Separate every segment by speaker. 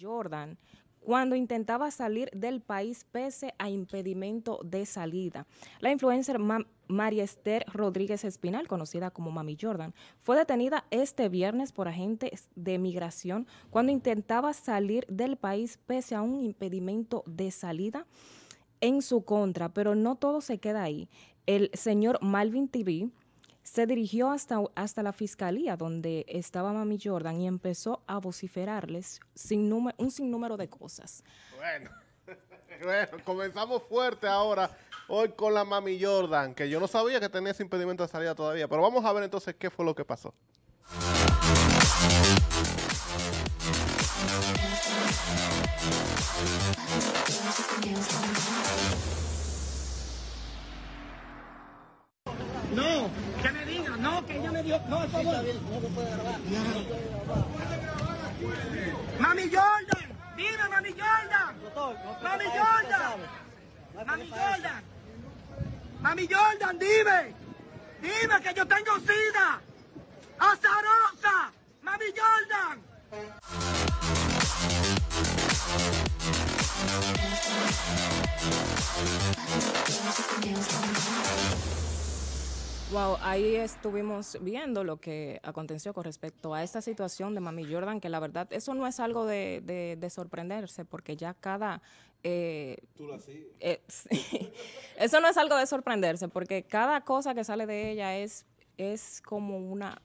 Speaker 1: Jordan cuando intentaba salir del país pese a impedimento de salida. La influencer María Esther Rodríguez Espinal, conocida como Mami Jordan, fue detenida este viernes por agentes de migración cuando intentaba salir del país pese a un impedimento de salida en su contra, pero no todo se queda ahí. El señor Malvin TV se dirigió hasta, la fiscalía donde estaba Mami Jordan y empezó a vociferarles sin un sinnúmero de cosas. Bueno.
Speaker 2: Bueno, comenzamos fuerte ahora, hoy con la Mami Jordan, que yo no sabía que tenía ese impedimento de salida todavía, pero vamos a ver entonces qué fue lo que pasó.
Speaker 3: Mami Jordan,
Speaker 1: dime
Speaker 4: Mami Jordan. Mami Jordan.
Speaker 1: Mami Jordan. Mami Jordan, dime. Dime que yo tengo sida. Azarosa. Mami Jordan. Wow, ahí estuvimos viendo lo que aconteció con respecto a esta situación de Mami Jordan, que la verdad eso no es algo de, sorprenderse, porque ya cada... Eh, Tú eh, la eso no es algo de sorprenderse, porque cada cosa que sale de ella es, es como una...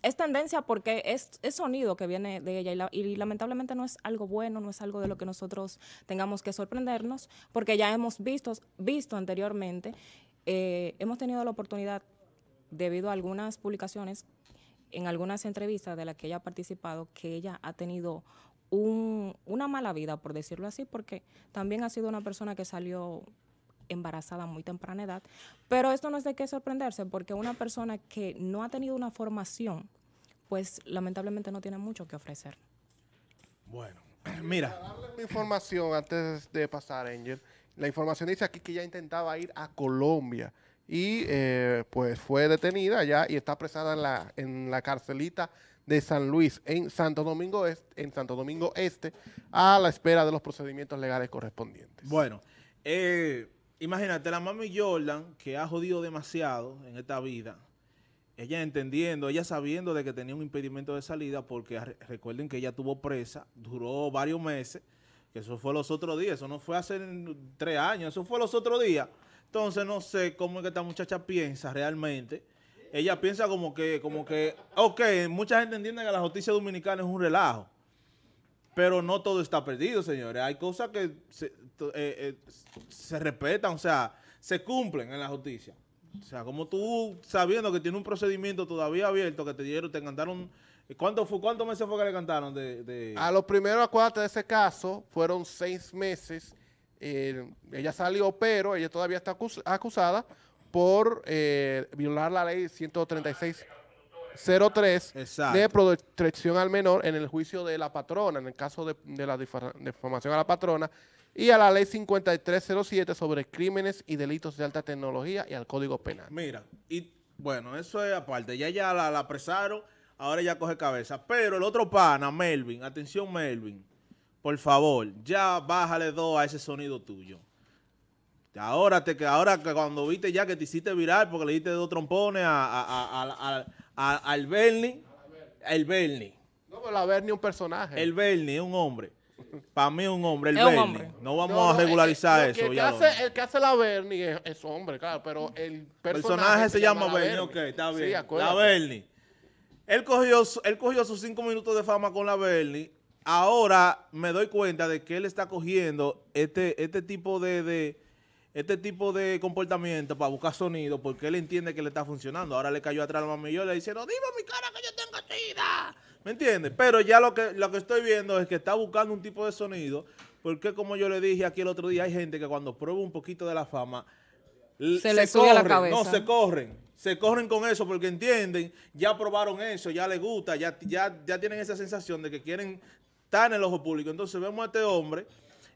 Speaker 1: Es tendencia porque es, es sonido que viene de ella y, lamentablemente no es algo bueno, no es algo de lo que nosotros tengamos que sorprendernos, porque ya hemos visto, visto anteriormente eh, hemos tenido la oportunidad, debido a algunas publicaciones, en algunas entrevistas de las que ella ha participado, que ella ha tenido una mala vida, por decirlo así, porque también ha sido una persona que salió embarazada muy temprana edad. Pero esto no es de qué sorprenderse, porque una persona que no ha tenido una formación, pues lamentablemente no tiene mucho que ofrecer.
Speaker 2: Bueno, mira. mi información antes de pasar, Angel. La información dice aquí que ella intentaba ir a Colombia y eh, pues fue detenida ya y está apresada en la, en la carcelita de San Luis en Santo Domingo Este, en Santo Domingo Este a la espera de los procedimientos legales correspondientes. Bueno, eh,
Speaker 4: imagínate la mami Jordan que ha jodido demasiado en esta vida. Ella entendiendo, ella sabiendo de que tenía un impedimento de salida porque recuerden que ella tuvo presa, duró varios meses que eso fue los otros días, eso no fue hace tres años, eso fue los otros días. Entonces no sé cómo es que esta muchacha piensa realmente. Ella piensa como que, como que, ok, mucha gente entiende que la justicia dominicana es un relajo, pero no todo está perdido, señores. Hay cosas que se, eh, eh, se respetan, o sea, se cumplen en la justicia. O sea, como tú sabiendo que tiene un procedimiento todavía abierto, que te dieron, te encantaron ¿Cuántos meses fue que le cantaron? De, A
Speaker 2: los primeros acuérdate de ese caso, fueron seis meses. Eh, ella salió, pero ella todavía está acusada por eh, violar la ley 136. 03 de protección al menor en el juicio de la patrona, en el caso de, la difamación a la patrona, y a la ley 5307 sobre crímenes y delitos de alta tecnología y al Código Penal.
Speaker 4: Mira, y bueno, eso es aparte. Ya ya la, la apresaron ahora ya coge cabeza. Pero el otro pana, Melvin, atención Melvin, por favor, ya bájale dos a ese sonido tuyo. Ahora, te, que ahora que cuando viste ya que te hiciste viral porque le diste dos trompones a, a, al Bernie, el Bernie. No,
Speaker 2: pero la Bernie es un personaje.
Speaker 4: El Bernie es un hombre. Para mí es un hombre, el Bernie. No vamos a regularizar eso. el
Speaker 2: que, hace, la Bernie es, es, hombre, claro, pero el personaje, se, llama, Bernie. Ok, está bien. la Bernie.
Speaker 4: Él cogió, él cogió sus cinco minutos de fama con la Bernie. Ahora me doy cuenta de que él está cogiendo este, este tipo de, este tipo de comportamiento para buscar sonido porque él entiende que le está funcionando. Ahora le cayó atrás al mami y yo le no, dime
Speaker 2: mi cara que yo tengo
Speaker 4: tira. ¿Me entiendes? Pero ya lo que, lo que estoy viendo es que está buscando un tipo de sonido porque como yo le dije aquí el otro día, hay gente que cuando prueba un poquito de la fama, se, se le sube la cabeza. No, se corren se corren con eso porque entienden, ya probaron eso, ya les gusta, ya, ya, ya tienen esa sensación de que quieren estar en el ojo público. Entonces vemos a este hombre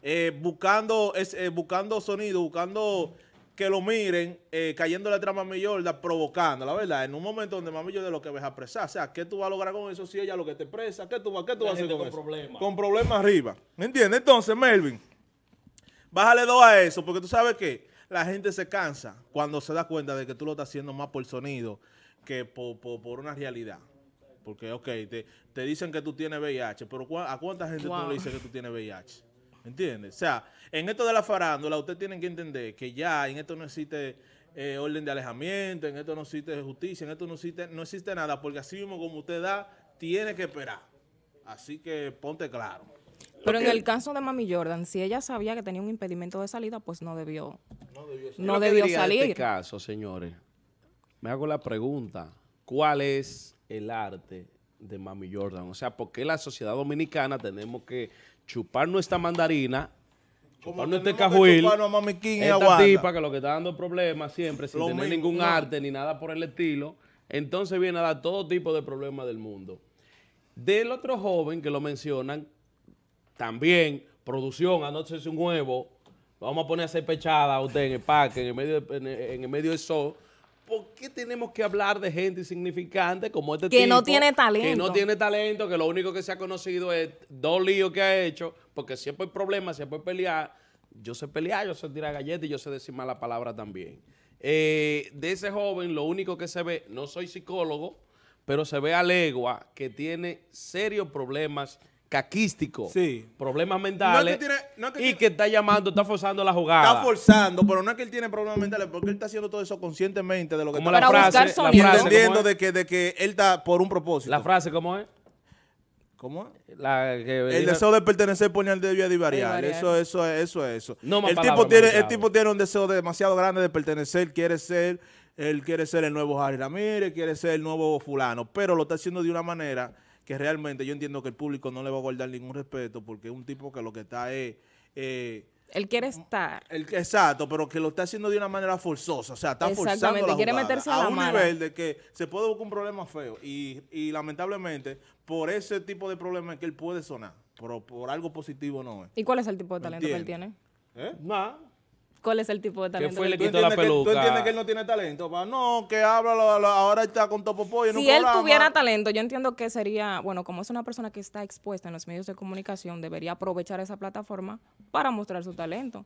Speaker 4: eh, buscando, eh, buscando sonido, buscando que lo miren, eh, cayendo la trama Mayorda, provocando, la verdad, en un momento donde Mami de lo que ves a o sea, ¿qué tú vas a lograr con eso si ella lo que te presa? ¿Qué tú, qué tú vas a hacer con, eso? Con problemas arriba, ¿me entiendes? Entonces, Melvin, bájale dos a eso, porque tú sabes que la gente se cansa cuando se da cuenta de que tú lo estás haciendo más por sonido que por, una realidad. Porque, ok, te, dicen que tú tienes VIH, pero ¿a cuánta gente tú le dices que tú tienes VIH? ¿Entiendes? O sea, en esto de la farándula, usted tienen que entender que ya en esto no existe eh, orden de alejamiento, en esto no existe justicia, en esto no existe, no existe nada, porque así mismo como usted da, tiene que esperar. Así que ponte claro.
Speaker 1: Pero en el caso de Mami Jordan, si ella sabía que tenía un impedimento de salida, pues no debió no debió este salir. En este
Speaker 3: caso, señores, me hago la pregunta, ¿cuál es el arte de Mami Jordan? O sea, ¿por qué la sociedad dominicana tenemos que chupar nuestra mandarina chupar no este cajuil, esta tipa que lo que está dando problemas siempre, sin tener ningún arte ni nada por el estilo, entonces viene a dar todo tipo de problemas del mundo. Del otro joven que lo mencionan, también, producción, anoche es un huevo, vamos a poner a ser pechada a usted en el parque, en el medio, en, del sol. ¿Por qué tenemos que hablar de gente insignificante como este tipo? Que no tiene talento. Que no tiene talento, que lo único que se ha conocido es dos líos que ha hecho, porque siempre hay problemas, siempre hay pelear. Yo sé pelear, yo sé tirar galletas y yo sé decir mala palabra también. Eh, de ese joven, lo único que se ve, no soy psicólogo, pero se ve a legua que tiene serios problemas caquístico, sí. problemas mentales y que está llamando, está forzando la jugada. Está
Speaker 4: forzando, pero no es que él tiene problemas mentales, porque él está haciendo todo eso conscientemente de lo que está la frase, la entendiendo de que, de que él está por un propósito. La frase, ¿cómo es? ¿Cómo? La el deseo de pertenecer pone al debido a variar. Eso, eso, eso, eso. el, tipo tiene, el tipo tiene un deseo demasiado grande de pertenecer, quiere ser, él quiere ser el nuevo Harry Ramírez, quiere ser el nuevo fulano, pero lo está haciendo de una manera que realmente yo entiendo que el público no le va a guardar ningún respeto porque es un tipo que lo que está es... Eh, él quiere estar. exacto, pero que lo está haciendo de una manera forzosa. O sea, está forzando quiere meterse a, un nivel de que se puede buscar un problema feo. Y, lamentablemente, por ese tipo de problema que él puede sonar. Pero por algo positivo no es. ¿Y cuál es el tipo de talento que él tiene?
Speaker 1: ¿Eh? cuál es el tipo de
Speaker 4: talento. ¿Qué fue la peluca? ¿Tú entiendes que él no tiene talento? No, que habla, ahora está con topo Si él tuviera
Speaker 1: talento, yo entiendo que sería, bueno, como es una persona que está expuesta en los medios de comunicación, debería aprovechar esa plataforma para mostrar su talento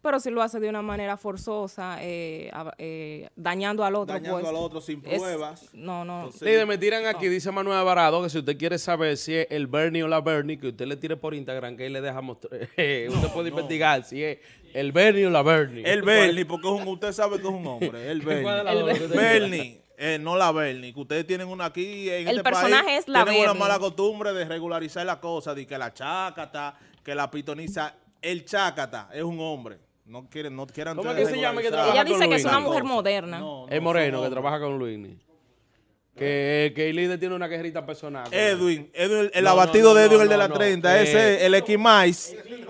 Speaker 1: pero si lo hace de una manera forzosa, eh, eh, dañando al otro. Dañando pues, al otro sin pruebas. no, no. Entonces, me
Speaker 3: tiran aquí, dice Manuel Alvarado, que si usted quiere saber si es el Bernie o la Bernie, que usted le tire por Instagram, que ahí le deja mostrar. Eh, usted puede investigar si es el Bernie o la Bernie. El Bernie, porque
Speaker 4: es un, usted sabe que es un hombre. El Bernie. El Bernie. no la Bernie, que ustedes tienen una aquí en el este personaje es la tienen una mala costumbre de regularizar las cosas, de que la chácata, que la pitoniza, el chácata es un hombre. No quieren, no quieran. ¿Cómo que se
Speaker 1: que trabaja Ella dice que es una mujer moderna. El
Speaker 3: es Moreno que trabaja con Luini. Que, que líder tiene una quejerita personal. Edwin, el abatido de Edwin, el de la 30. ese, es el X-Mice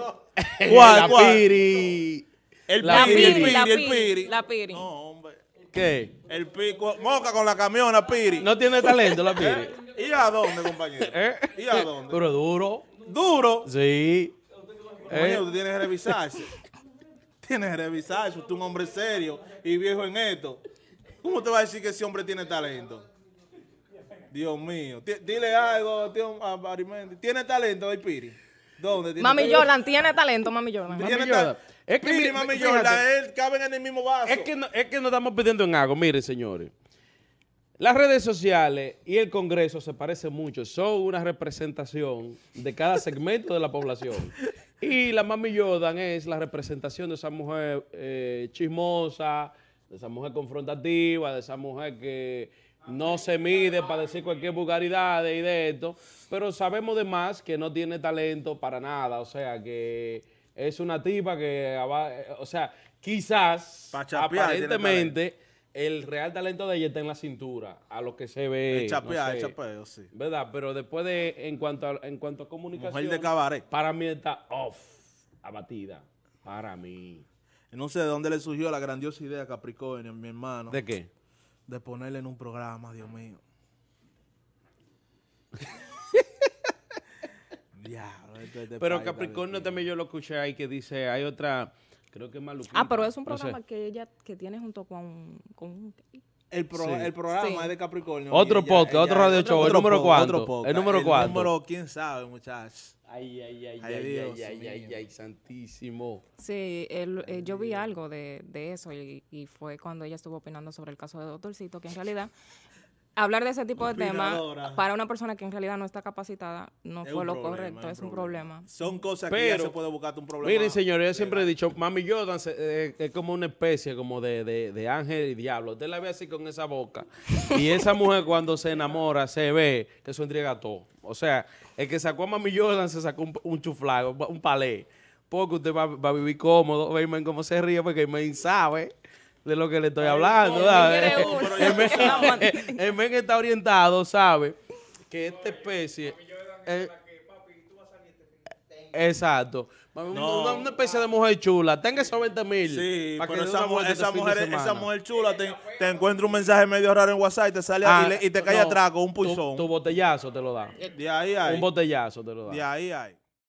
Speaker 3: cuál?
Speaker 4: Piri. El Piri, el Piri, Piri. El piri. La piri. No, hombre. ¿Qué? El pico. Moca con la camiona, Piri. No tiene talento la Piri. ¿Eh? ¿Y a dónde, compañero? ¿Eh? ¿Y a dónde? duro duro. ¿Duro?
Speaker 1: Sí. Compañero, ¿Eh? tú tienes
Speaker 4: que revisarse. Tienes que revisar eso. Tú un hombre serio y viejo en esto. ¿Cómo te va a decir que ese hombre tiene talento? Dios mío. dile algo tío, ¿Tiene talento, el Piri? ¿Dónde
Speaker 3: tiene Mami talento?
Speaker 1: tiene talento, Mami Jordan.
Speaker 4: Es que Piri, Mami él
Speaker 1: caben
Speaker 3: en el mismo vaso. Es que, es que nos estamos pidiendo en algo. Mire, señores. Las redes sociales y el Congreso se parecen mucho. Son una representación de cada segmento de la población. Y la mami Jordan es la representación de esa mujer eh, chismosa, de esa mujer confrontativa, de esa mujer que no se mide para decir cualquier vulgaridad y de esto, pero sabemos de más que no tiene talento para nada, o sea que es una tipa que, eh, o sea, quizás aparentemente el real talento de ella está en la cintura, a lo que se ve. El chapea, sí. ¿Verdad? Pero después de, en cuanto a, en cuanto a comunicación. de cabaret.
Speaker 4: Para mí está off, abatida. Para mí. No sé de dónde le surgió la grandiosa idea a Capricornio, mi hermano. ¿De qué? De ponerle en un programa, Dios mío. ya, este, este Pero Capricornio
Speaker 3: también yo lo escuché ahí que dice, hay otra Ah, pero es un programa
Speaker 1: que ella que tiene junto con, El, programa es de Capricornio. Otro podcast, otro radio show. ¿El número
Speaker 3: cuatro, ¿El número cuatro, El número,
Speaker 1: quién sabe, muchachos. Ay,
Speaker 4: ay,
Speaker 3: ay, ay, ay, ay, ay, santísimo.
Speaker 1: Sí, eh, yo vi algo de, de eso y, y, fue cuando ella estuvo opinando sobre el caso de Doctorcito, que en realidad hablar de ese tipo de temas para una persona que en realidad no está capacitada no fue lo correcto, es un problema.
Speaker 4: Son cosas que ya se puede buscar un problema. Miren,
Speaker 3: señores, yo siempre he dicho, Mami Jordan eh, es como una especie como de, ángel y diablo. Usted la ve así con esa boca. y esa mujer cuando se enamora se ve que eso entrega todo. O sea, el que sacó a Mami Jordan se sacó un, un chuflago, un palé. Porque usted va, a vivir cómodo, ven cómo se ríe, porque me sabe de lo que le estoy hablando. El men, está orientado, sabe que esta especie... Eh, exacto. Una, especie de mujer chula. Tenga esos 20 mil. para que esa, mujer, esa, este
Speaker 4: mujer, chula te, te, encuentra un mensaje medio raro en WhatsApp y te sale ah, y, te cae atrás con un pulsón. Tu, tu, botellazo te lo da. De ahí hay. Un botellazo te lo da. De ahí hay.